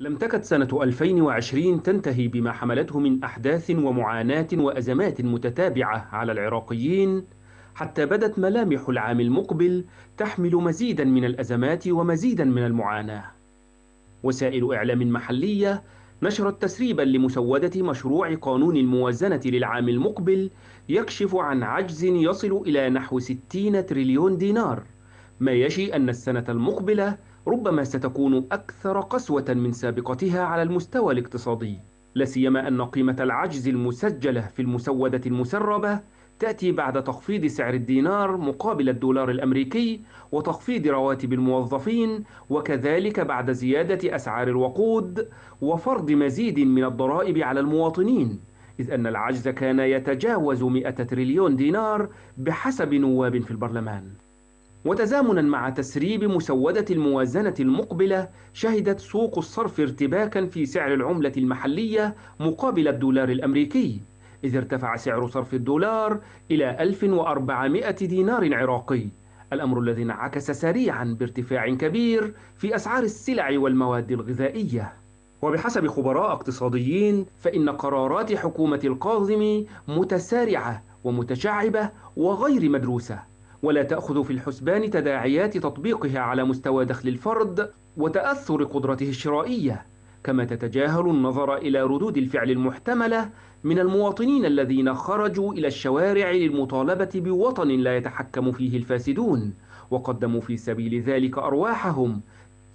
لم تكد سنة 2020 تنتهي بما حملته من أحداث ومعاناة وأزمات متتابعة على العراقيين حتى بدت ملامح العام المقبل تحمل مزيدا من الأزمات ومزيدا من المعاناة وسائل إعلام محلية نشرت تسريبا لمسودة مشروع قانون الموازنة للعام المقبل يكشف عن عجز يصل إلى نحو 60 تريليون دينار ما يشي أن السنة المقبلة ربما ستكون أكثر قسوة من سابقتها على المستوى الاقتصادي لسيما أن قيمة العجز المسجلة في المسودة المسربة تأتي بعد تخفيض سعر الدينار مقابل الدولار الأمريكي وتخفيض رواتب الموظفين وكذلك بعد زيادة أسعار الوقود وفرض مزيد من الضرائب على المواطنين إذ أن العجز كان يتجاوز 100 تريليون دينار بحسب نواب في البرلمان وتزامنا مع تسريب مسودة الموازنة المقبلة شهدت سوق الصرف ارتباكا في سعر العملة المحلية مقابل الدولار الأمريكي إذ ارتفع سعر صرف الدولار إلى 1400 دينار عراقي الأمر الذي انعكس سريعا بارتفاع كبير في أسعار السلع والمواد الغذائية وبحسب خبراء اقتصاديين فإن قرارات حكومة القاظم متسارعة ومتشعبة وغير مدروسة ولا تأخذ في الحسبان تداعيات تطبيقها على مستوى دخل الفرد وتأثر قدرته الشرائية كما تتجاهل النظر إلى ردود الفعل المحتملة من المواطنين الذين خرجوا إلى الشوارع للمطالبة بوطن لا يتحكم فيه الفاسدون وقدموا في سبيل ذلك أرواحهم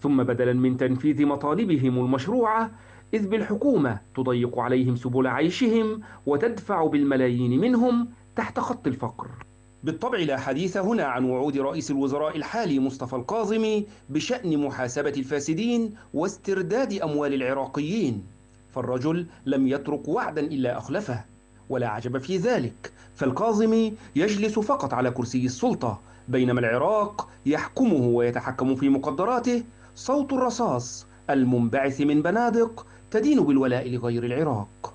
ثم بدلا من تنفيذ مطالبهم المشروعة إذ بالحكومة تضيق عليهم سبل عيشهم وتدفع بالملايين منهم تحت خط الفقر بالطبع لا حديث هنا عن وعود رئيس الوزراء الحالي مصطفى الكاظمي بشأن محاسبة الفاسدين واسترداد أموال العراقيين فالرجل لم يترك وعدا إلا أخلفه ولا عجب في ذلك فالكاظمي يجلس فقط على كرسي السلطة بينما العراق يحكمه ويتحكم في مقدراته صوت الرصاص المنبعث من بنادق تدين بالولاء لغير العراق